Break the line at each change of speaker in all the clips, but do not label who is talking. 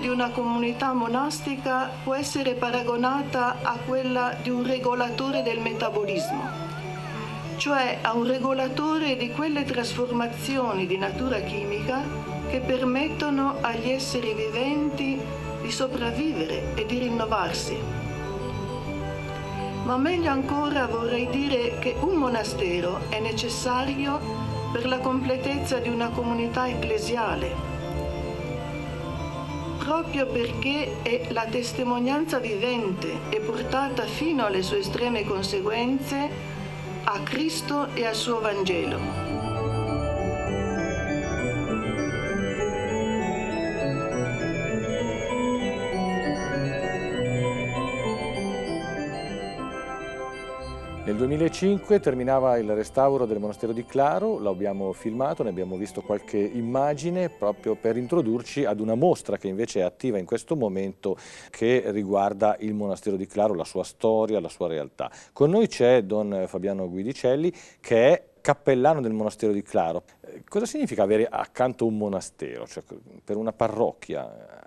di una comunità monastica può essere paragonata a quella di un regolatore del metabolismo, cioè a un regolatore di quelle trasformazioni di natura chimica che permettono agli esseri viventi di sopravvivere e di rinnovarsi. Ma meglio ancora vorrei dire che un monastero è necessario per la completezza di una comunità ecclesiale proprio perché è la testimonianza vivente e portata fino alle sue estreme conseguenze a Cristo e al suo Vangelo.
2005 terminava il restauro del monastero di Claro, l'abbiamo filmato, ne abbiamo visto qualche immagine proprio per introdurci ad una mostra che invece è attiva in questo momento che riguarda il monastero di Claro, la sua storia, la sua realtà. Con noi c'è Don Fabiano Guidicelli che è cappellano del monastero di Claro. Eh, cosa significa avere accanto un monastero, cioè per una parrocchia?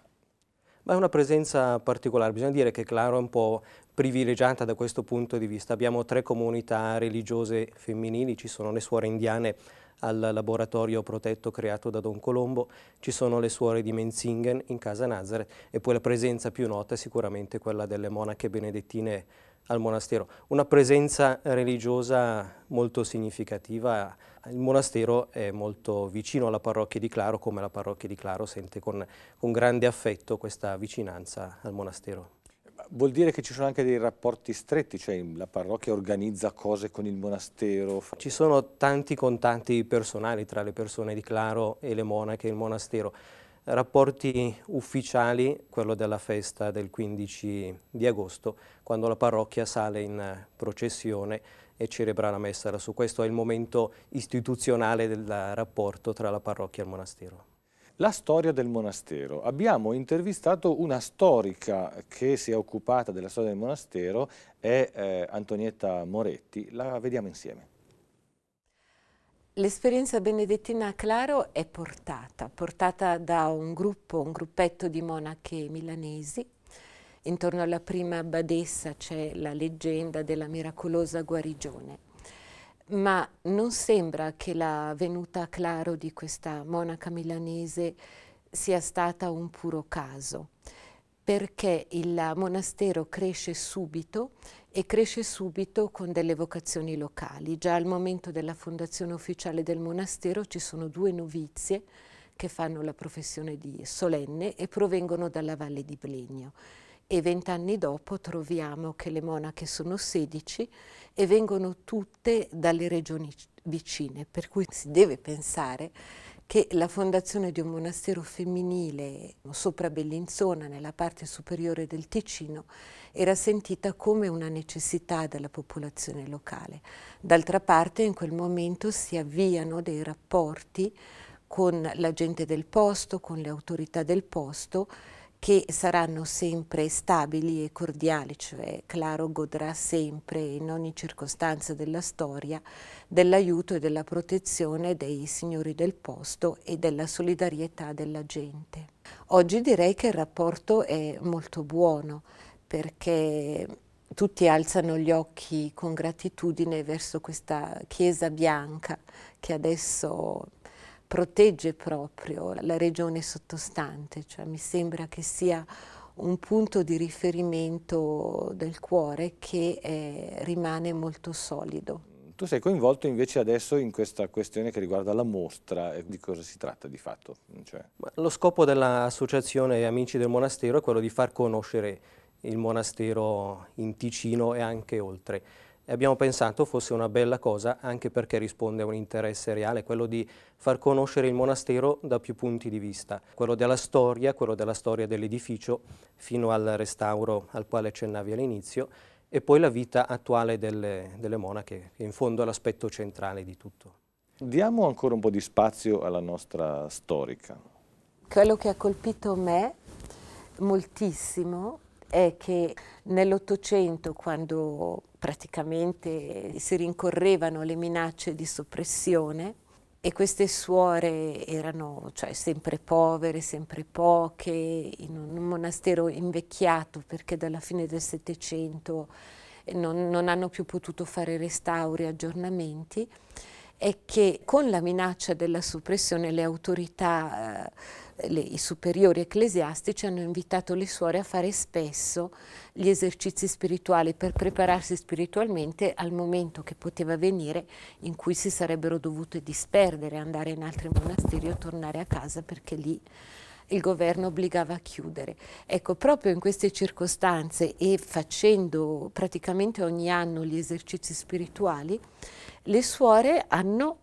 Ma è una presenza particolare, bisogna dire che Claro è un po' privilegiata da questo punto di vista. Abbiamo tre comunità religiose femminili, ci sono le suore indiane al laboratorio protetto creato da Don Colombo, ci sono le suore di Menzingen in casa Nazareth e poi la presenza più nota è sicuramente quella delle monache benedettine al monastero. Una presenza religiosa molto significativa. Il monastero è molto vicino alla parrocchia di Claro, come la parrocchia di Claro sente con, con grande affetto questa vicinanza al monastero
vuol dire che ci sono anche dei rapporti stretti, cioè la parrocchia organizza cose con il monastero. Ci sono tanti
contatti personali tra le persone di Claro e le monache e il monastero. Rapporti ufficiali, quello della festa del 15 di agosto, quando la parrocchia sale in processione e celebra la messa. Su questo è il momento
istituzionale del rapporto tra la parrocchia e il monastero. La storia del monastero. Abbiamo intervistato una storica che si è occupata della storia del monastero, è eh, Antonietta Moretti. La vediamo insieme.
L'esperienza benedettina a Claro è portata, portata da un gruppo, un gruppetto di monache milanesi. Intorno alla prima badessa c'è la leggenda della miracolosa guarigione ma non sembra che la venuta a Claro di questa monaca milanese sia stata un puro caso, perché il monastero cresce subito e cresce subito con delle vocazioni locali. Già al momento della fondazione ufficiale del monastero ci sono due novizie che fanno la professione di solenne e provengono dalla Valle di Blegno e vent'anni dopo troviamo che le monache sono 16 e vengono tutte dalle regioni vicine, per cui si deve pensare che la fondazione di un monastero femminile sopra Bellinzona, nella parte superiore del Ticino, era sentita come una necessità della popolazione locale. D'altra parte in quel momento si avviano dei rapporti con la gente del posto, con le autorità del posto, che saranno sempre stabili e cordiali, cioè Claro godrà sempre in ogni circostanza della storia dell'aiuto e della protezione dei signori del posto e della solidarietà della gente. Oggi direi che il rapporto è molto buono perché tutti alzano gli occhi con gratitudine verso questa chiesa bianca che adesso protegge proprio la regione sottostante, cioè mi sembra che sia un punto di riferimento del cuore che eh, rimane molto solido.
Tu sei coinvolto invece adesso in questa questione che riguarda la mostra, di cosa si tratta di fatto? Cioè...
Lo scopo dell'associazione Amici del Monastero è quello di far conoscere il monastero in Ticino e anche oltre e abbiamo pensato fosse una bella cosa anche perché risponde a un interesse reale, quello di far conoscere il monastero da più punti di vista, quello della storia, quello della storia dell'edificio fino al restauro al quale accennavi all'inizio e poi la vita attuale delle, delle monache, che in fondo è l'aspetto centrale di tutto.
Diamo ancora un po' di spazio alla nostra storica.
Quello che ha colpito me moltissimo è che nell'Ottocento, quando praticamente si rincorrevano le minacce di soppressione e queste suore erano cioè, sempre povere, sempre poche, in un monastero invecchiato perché dalla fine del Settecento non, non hanno più potuto fare restauri, aggiornamenti è che con la minaccia della soppressione le autorità, eh, le, i superiori ecclesiastici hanno invitato le suore a fare spesso gli esercizi spirituali per prepararsi spiritualmente al momento che poteva venire in cui si sarebbero dovute disperdere, andare in altri monasteri o tornare a casa perché lì il governo obbligava a chiudere. Ecco, proprio in queste circostanze e facendo praticamente ogni anno gli esercizi spirituali, le suore hanno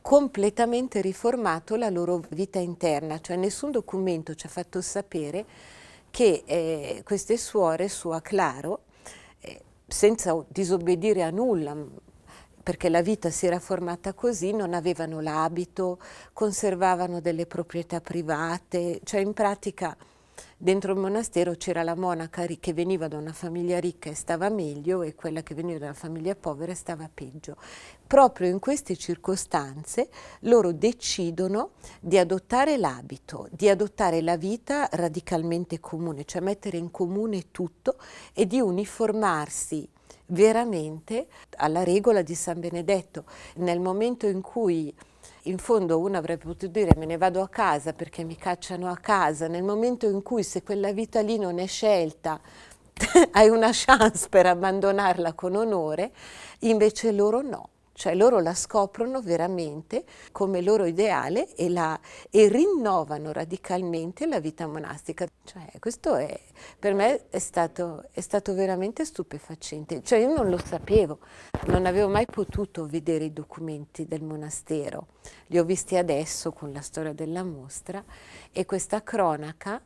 completamente riformato la loro vita interna, cioè nessun documento ci ha fatto sapere che eh, queste suore sua Claro, eh, senza disobbedire a nulla, perché la vita si era formata così, non avevano l'abito, conservavano delle proprietà private, cioè in pratica dentro il monastero c'era la monaca che veniva da una famiglia ricca e stava meglio e quella che veniva da una famiglia povera stava peggio. Proprio in queste circostanze loro decidono di adottare l'abito, di adottare la vita radicalmente comune, cioè mettere in comune tutto e di uniformarsi veramente alla regola di San Benedetto. Nel momento in cui in fondo uno avrebbe potuto dire me ne vado a casa perché mi cacciano a casa, nel momento in cui se quella vita lì non è scelta hai una chance per abbandonarla con onore, invece loro no cioè loro la scoprono veramente come loro ideale e, la, e rinnovano radicalmente la vita monastica. Cioè, questo è, per me è stato, è stato veramente stupefacente. Cioè, io non lo sapevo, non avevo mai potuto vedere i documenti del monastero, li ho visti adesso con la storia della mostra e questa cronaca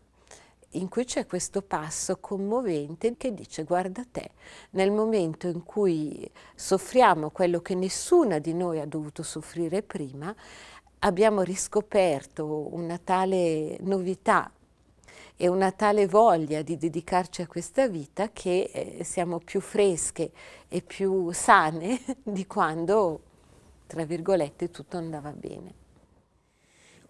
in cui c'è questo passo commovente che dice guarda te, nel momento in cui soffriamo quello che nessuna di noi ha dovuto soffrire prima, abbiamo riscoperto una tale novità e una tale voglia di dedicarci a questa vita che eh, siamo più fresche e più sane di quando, tra virgolette, tutto andava bene.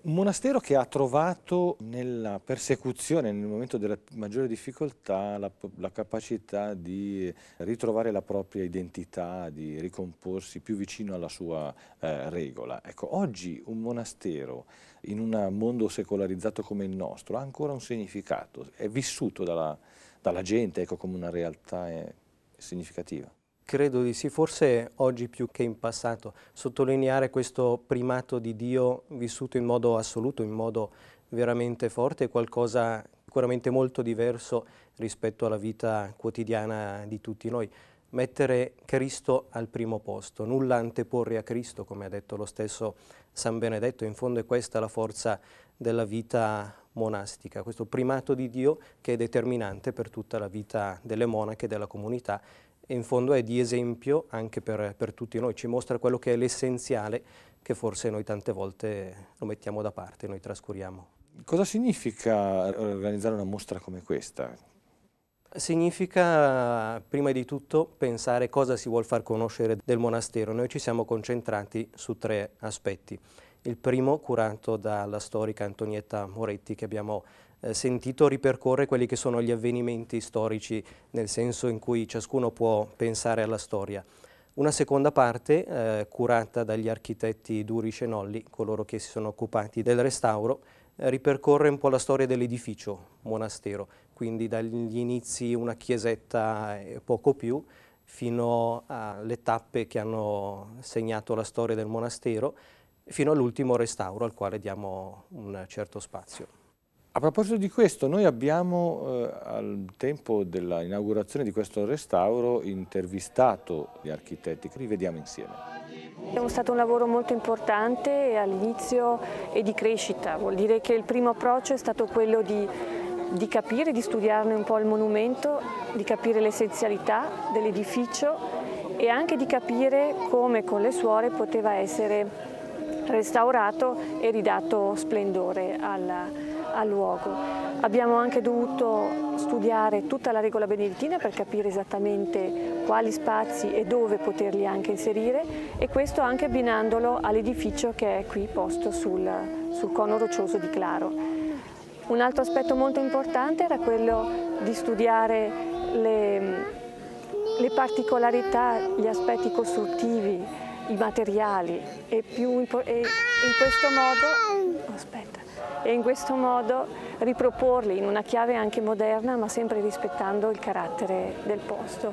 Un monastero che ha trovato nella persecuzione, nel momento della maggiore difficoltà, la, la, capacità di ritrovare la propria identità, di ricomporsi più vicino alla sua eh, regola. Ecco, oggi un monastero in un mondo secolarizzato come il nostro ha ancora un significato, è vissuto dalla, dalla gente ecco, come una realtà eh, significativa.
Credo di sì, forse oggi più che in passato, sottolineare questo primato di Dio vissuto in modo assoluto, in modo veramente forte, è qualcosa sicuramente molto diverso rispetto alla vita quotidiana di tutti noi. Mettere Cristo al primo posto, nulla anteporre a Cristo, come ha detto lo stesso San Benedetto, in fondo è questa la forza della vita monastica, questo primato di Dio che è determinante per tutta la vita delle monache e della comunità e in fondo è di esempio anche per, per tutti noi, ci mostra quello che è l'essenziale che forse noi tante volte lo mettiamo da parte, noi trascuriamo.
Cosa significa eh, organizzare una mostra come questa?
Significa prima di tutto pensare cosa si vuole far conoscere del monastero. Noi ci siamo concentrati su tre aspetti. Il primo curato dalla storica Antonietta Moretti che abbiamo eh, sentito ripercorre quelli che sono gli avvenimenti storici, nel senso in cui ciascuno può pensare alla storia. Una seconda parte, eh, curata dagli architetti Duri Cenolli, coloro che si sono occupati del restauro, eh, ripercorre un po' la storia dell'edificio monastero, quindi dagli inizi una chiesetta e poco più, fino alle tappe che hanno segnato la storia del monastero, fino all'ultimo restauro al quale diamo un certo spazio.
A proposito di questo, noi abbiamo eh, al tempo dell'inaugurazione di questo restauro intervistato gli architetti, che rivediamo insieme.
È stato un lavoro molto importante all'inizio e di crescita, vuol dire che il primo approccio è stato quello di, di capire, di studiarne un po' il monumento, di capire l'essenzialità dell'edificio e anche di capire come con le suore poteva essere restaurato e ridato splendore alla città al luogo. Abbiamo anche dovuto studiare tutta la regola benedettina per capire esattamente quali spazi e dove poterli anche inserire e questo anche abbinandolo all'edificio che è qui posto sul, sul cono roccioso di Claro. Un altro aspetto molto importante era quello di studiare le, le particolarità, gli aspetti costruttivi, i materiali e, più, e in questo modo... Aspetta e in questo modo riproporli in una chiave anche moderna ma sempre rispettando il carattere del posto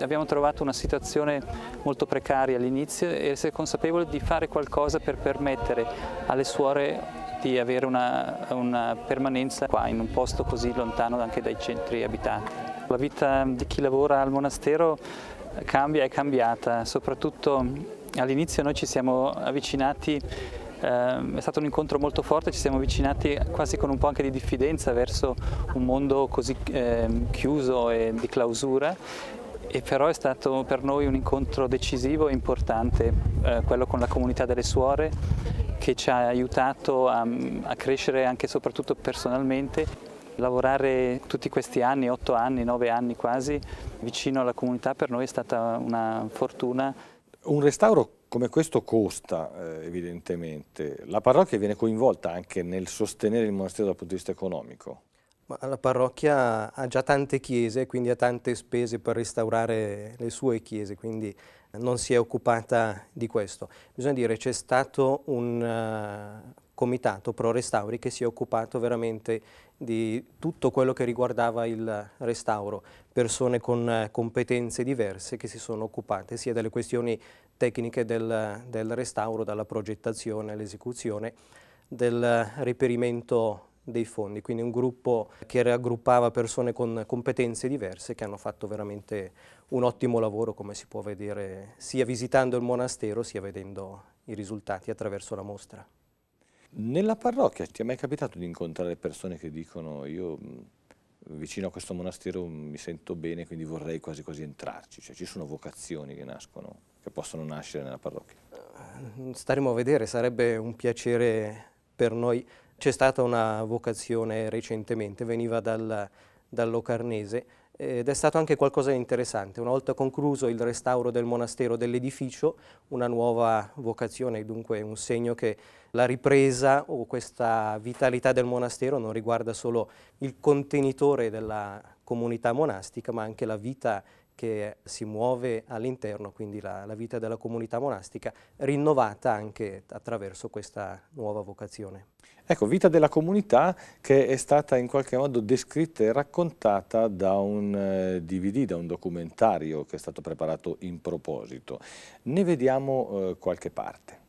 abbiamo trovato una situazione molto precaria all'inizio e essere consapevoli di fare qualcosa per permettere alle suore di avere una, una, permanenza qua in un posto così lontano anche dai centri abitati. La vita di chi lavora al monastero cambia e è cambiata, soprattutto all'inizio noi ci siamo avvicinati Ehm, è stato un incontro molto forte, ci siamo avvicinati quasi con un po' anche di diffidenza verso un mondo così ehm, chiuso e di clausura e però è stato per noi un incontro decisivo e importante, eh, quello con la comunità delle suore che ci ha aiutato a, a crescere anche e soprattutto personalmente. Lavorare tutti questi anni, otto anni, nove anni quasi, vicino alla comunità per noi è stata una fortuna.
Un restauro come questo costa eh, evidentemente, la parrocchia viene coinvolta anche nel sostenere il monastero dal punto di vista economico?
la parrocchia ha già tante chiese, quindi ha tante spese per restaurare le sue chiese, quindi non si è occupata di questo. Bisogna dire c'è stato un eh, comitato pro restauri che si è occupato veramente di tutto quello che riguardava il restauro, persone con eh, competenze diverse che si sono occupate sia delle questioni tecniche del, del restauro, dalla progettazione all'esecuzione, del reperimento dei fondi, quindi un gruppo che raggruppava persone con competenze diverse che hanno fatto veramente un ottimo lavoro come si può vedere sia visitando il monastero sia vedendo i risultati attraverso la mostra.
Nella parrocchia ti è mai capitato di incontrare persone che dicono io mm, vicino a questo monastero mi sento bene quindi vorrei quasi quasi entrarci, cioè ci sono vocazioni che nascono, che possono nascere nella parrocchia?
Staremo a vedere, sarebbe un piacere per noi c'è stata una vocazione recentemente, veniva dal, dal Locarnese, ed è stato anche qualcosa di interessante. Una volta concluso il restauro del monastero dell'edificio, una nuova vocazione, dunque un segno che la ripresa o questa vitalità del monastero non riguarda solo il contenitore della comunità monastica, ma anche la vita che si muove all'interno, quindi la, la, vita della comunità monastica, rinnovata anche attraverso questa nuova vocazione.
Ecco, vita della comunità che è stata in qualche modo descritta e raccontata da un DVD, eh, da un documentario che è stato preparato in proposito. Ne vediamo eh, qualche parte.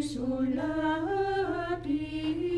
sous la pluie.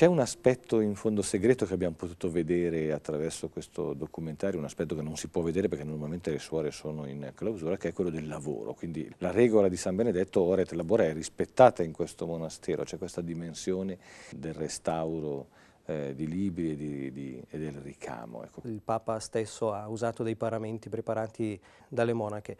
C'è un aspetto in fondo segreto che abbiamo potuto vedere attraverso questo documentario, un aspetto che non si può vedere perché normalmente le suore sono in clausura, che è quello del lavoro. Quindi la regola di San Benedetto, oret labora, è rispettata in questo monastero, c'è questa dimensione del restauro eh, di libri e, di, di, e del ricamo. Ecco.
Il Papa stesso ha usato dei paramenti preparati dalle monache.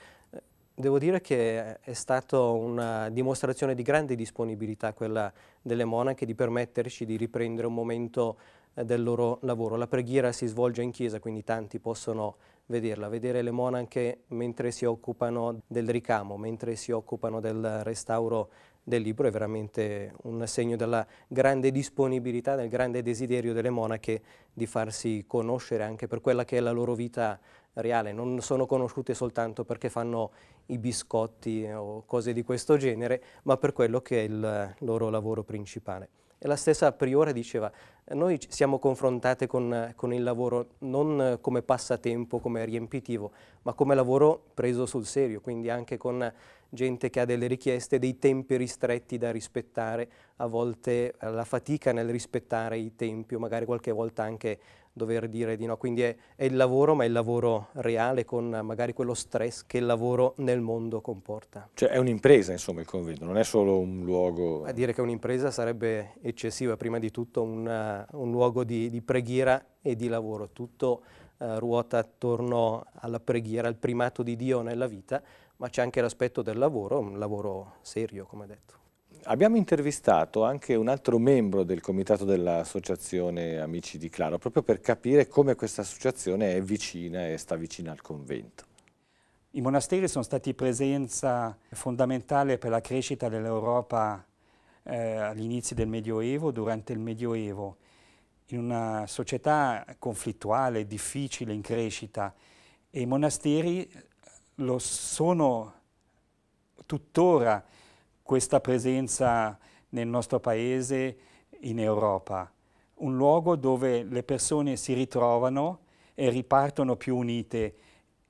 Devo dire che è stata una dimostrazione di grande disponibilità quella delle monache di permetterci di riprendere un momento eh, del loro lavoro. La preghiera si svolge in chiesa, quindi tanti possono vederla, vedere le monache mentre si occupano del ricamo, mentre si occupano del restauro del libro è veramente un segno della grande disponibilità, del grande desiderio delle monache di farsi conoscere anche per quella che è la loro vita reale, non sono conosciute soltanto perché fanno i biscotti o cose di questo genere, ma per quello che è il loro lavoro principale. E la stessa Priora diceva, noi siamo confrontate con, con, il lavoro non come passatempo, come riempitivo, ma come lavoro preso sul serio, quindi anche con gente che ha delle richieste, dei tempi ristretti da rispettare, a volte la fatica nel rispettare i tempi o magari qualche volta anche dover dire di no. Quindi è, è, il lavoro, ma è il lavoro reale con magari quello stress che il lavoro nel mondo comporta.
Cioè è un'impresa insomma il convento, non è solo un luogo... A
dire che un'impresa sarebbe eccessiva, prima di tutto una, un luogo di, di, preghiera e di lavoro. Tutto eh, ruota attorno alla preghiera, al primato di Dio nella vita, ma c'è anche l'aspetto del lavoro, un lavoro serio come detto
abbiamo intervistato anche un altro membro del comitato dell'associazione Amici di Claro, proprio per capire come questa associazione è vicina e sta vicina al convento.
I monasteri sono stati presenza fondamentale per la crescita dell'Europa eh, all'inizio del Medioevo, durante il Medioevo, in una società conflittuale, difficile, in crescita. E i monasteri lo sono tuttora, questa presenza nel nostro paese, in Europa, un luogo dove le persone si ritrovano e ripartono più unite,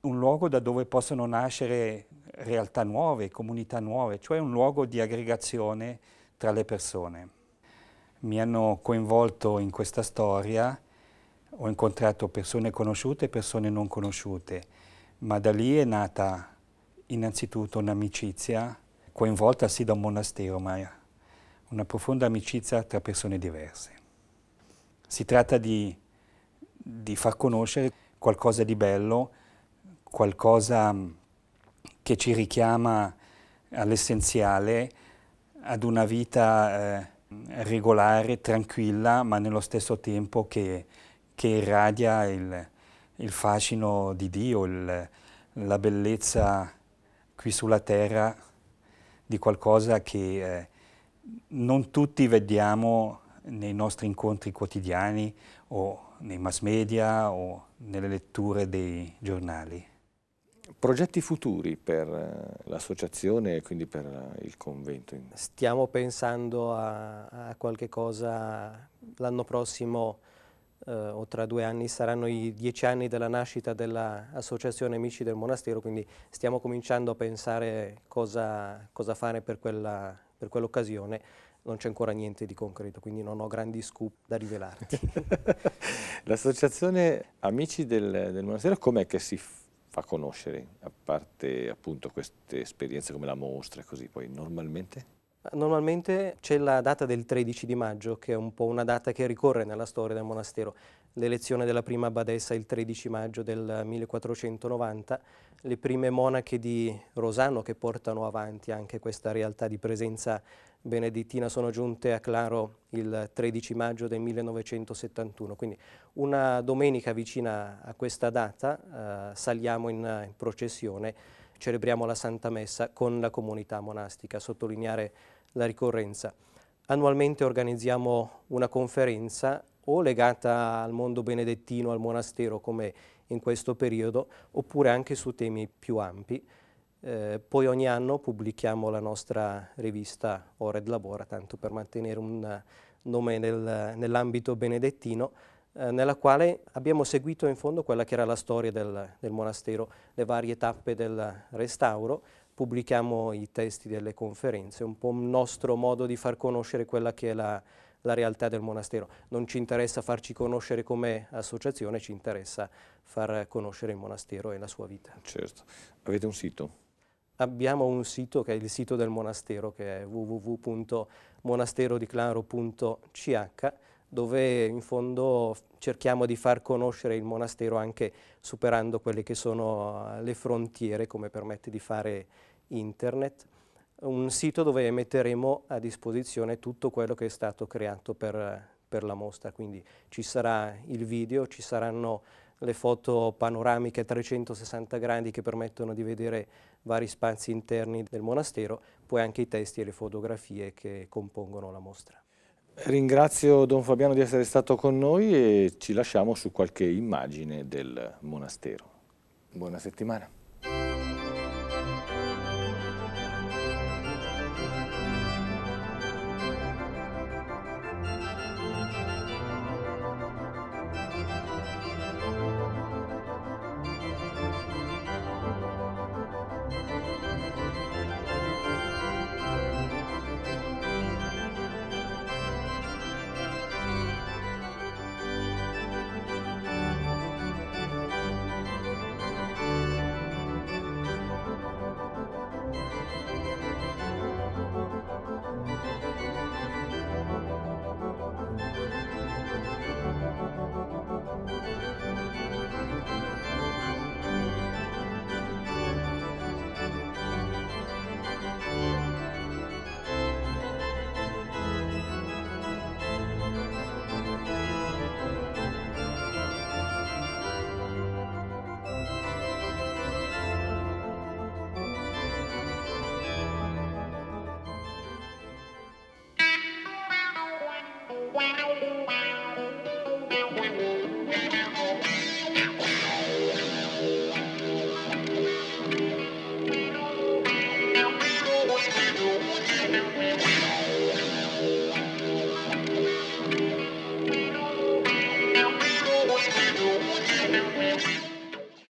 un luogo da dove possono nascere realtà nuove, comunità nuove, cioè un luogo di aggregazione tra le persone. Mi hanno coinvolto in questa storia, ho incontrato persone conosciute e persone non conosciute, ma da lì è nata innanzitutto un'amicizia coinvolta sì da un monastero, ma una profonda amicizia tra persone diverse. Si tratta di, di far conoscere qualcosa di bello, qualcosa mm, che ci richiama all'essenziale, ad una vita eh, regolare, tranquilla, ma nello stesso tempo che, che irradia il, il, fascino di Dio, il, la bellezza qui sulla terra di qualcosa che eh, non tutti vediamo nei nostri incontri quotidiani o nei mass media o nelle letture dei giornali.
Progetti futuri per eh, l'associazione e quindi per eh, il convento?
Stiamo pensando a, a qualche cosa l'anno prossimo eh, o tra due anni saranno i dieci anni della nascita dell'Associazione Amici del Monastero, quindi stiamo cominciando a pensare cosa, cosa fare per, quell'occasione. non c'è ancora niente di concreto, quindi non ho grandi scoop da rivelarti.
L'associazione Amici del, del Monastero com'è che si fa conoscere, a parte appunto queste esperienze come la mostra e così, poi normalmente?
Normalmente c'è la data del 13 di maggio, che è un po' una data che ricorre nella storia del monastero. L'elezione della prima abbadessa il 13 maggio del 1490, le prime monache di Rosano che portano avanti anche questa realtà di presenza benedettina sono giunte a Claro il 13 maggio del 1971, quindi una domenica vicina a questa data eh, saliamo in, in processione celebriamo la Santa Messa con la comunità monastica, sottolineare la ricorrenza. Annualmente organizziamo una conferenza o legata al mondo benedettino, al monastero come in questo periodo, oppure anche su temi più ampi. Eh, poi ogni anno pubblichiamo la nostra rivista Ored Labora, tanto per mantenere un nome nel, nell'ambito benedettino, eh, nella quale abbiamo seguito in fondo quella che era la storia del, del monastero, le varie tappe del restauro, pubblichiamo i testi delle conferenze, è un po' il nostro modo di far conoscere quella che è la, la realtà del monastero. Non ci interessa farci conoscere come associazione, ci interessa far conoscere il monastero e la sua vita.
Certo. Avete un sito?
Abbiamo un sito che è il sito del monastero che è www.monasterodiclaro.ch dove in fondo cerchiamo di far conoscere il monastero anche superando quelle che sono le frontiere come permette di fare internet, un sito dove metteremo a disposizione tutto quello che è stato creato per, per la mostra, quindi ci sarà il video, ci saranno le foto panoramiche a 360 gradi che permettono di vedere vari spazi interni del monastero, poi anche i testi e le fotografie che compongono la mostra.
Ringrazio Don Fabiano di essere stato con noi e ci lasciamo su qualche immagine del monastero. Buona settimana.